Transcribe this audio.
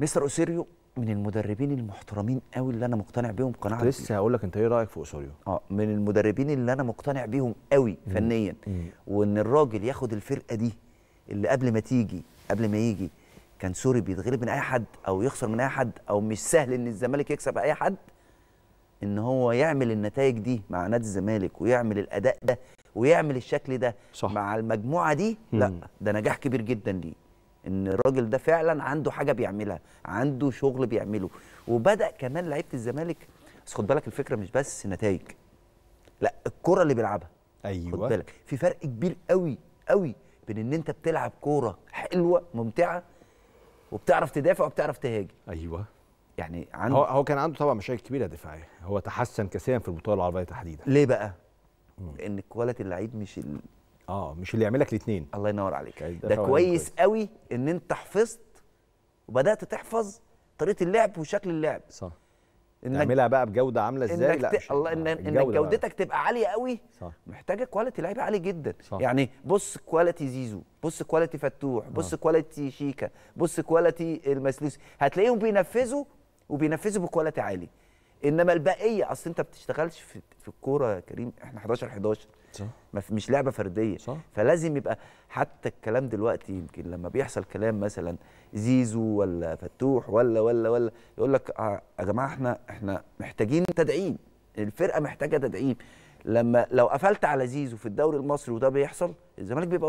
مستر اوسيريو من المدربين المحترمين قوي اللي انا مقتنع بيهم قناعه لسه هقول لك انت ايه رايك في اوسيريو اه من المدربين اللي انا مقتنع بيهم قوي فنيا مم. وان الراجل ياخد الفرقه دي اللي قبل ما تيجي قبل ما يجي كان سوري بيتغلب من اي حد او يخسر من اي حد او مش سهل ان الزمالك يكسب اي حد ان هو يعمل النتائج دي مع نادي الزمالك ويعمل الاداء ده ويعمل الشكل ده صح. مع المجموعه دي مم. لا ده نجاح كبير جدا ليه ان الراجل ده فعلا عنده حاجه بيعملها عنده شغل بيعمله وبدا كمان لعيبه الزمالك بس خد بالك الفكره مش بس نتائج لا الكره اللي بيلعبها ايوه خد بالك في فرق كبير قوي قوي بين ان انت بتلعب كوره حلوه ممتعه وبتعرف تدافع وبتعرف تهاجم ايوه يعني عنده هو, هو كان عنده طبعا مشاكل كبيره دفاعيه هو تحسن كثيرا في البطوله العربيه تحديدا ليه بقى مم. لان كواليتي اللعيب مش ال... اه مش اللي يعملك الاثنين الله ينور عليك يعني ده, كويس قوي ان انت حفظت وبدات تحفظ طريقه اللعب وشكل اللعب صح انك تعملها بقى بجوده عامله ازاي لا مش الله ان, آه، إنك جودتك بقى. تبقى عاليه قوي صح. محتاجه كواليتي لعيبه عالي جدا صح. يعني بص كواليتي زيزو بص كواليتي فتوح بص آه. كواليتي شيكا بص كواليتي المسلوسي هتلاقيهم بينفذوا وبينفذوا بكواليتي عالي انما البقيه اصل انت ما بتشتغلش في, في الكوره يا كريم احنا 11 11 صح مش لعبه فرديه صح. فلازم يبقى حتى الكلام دلوقتي يمكن لما بيحصل كلام مثلا زيزو ولا فتوح ولا ولا ولا يقول لك آه، يا جماعه احنا احنا محتاجين تدعيم الفرقه محتاجه تدعيم لما لو قفلت على زيزو في الدوري المصري وده بيحصل الزمالك بيبقى وحش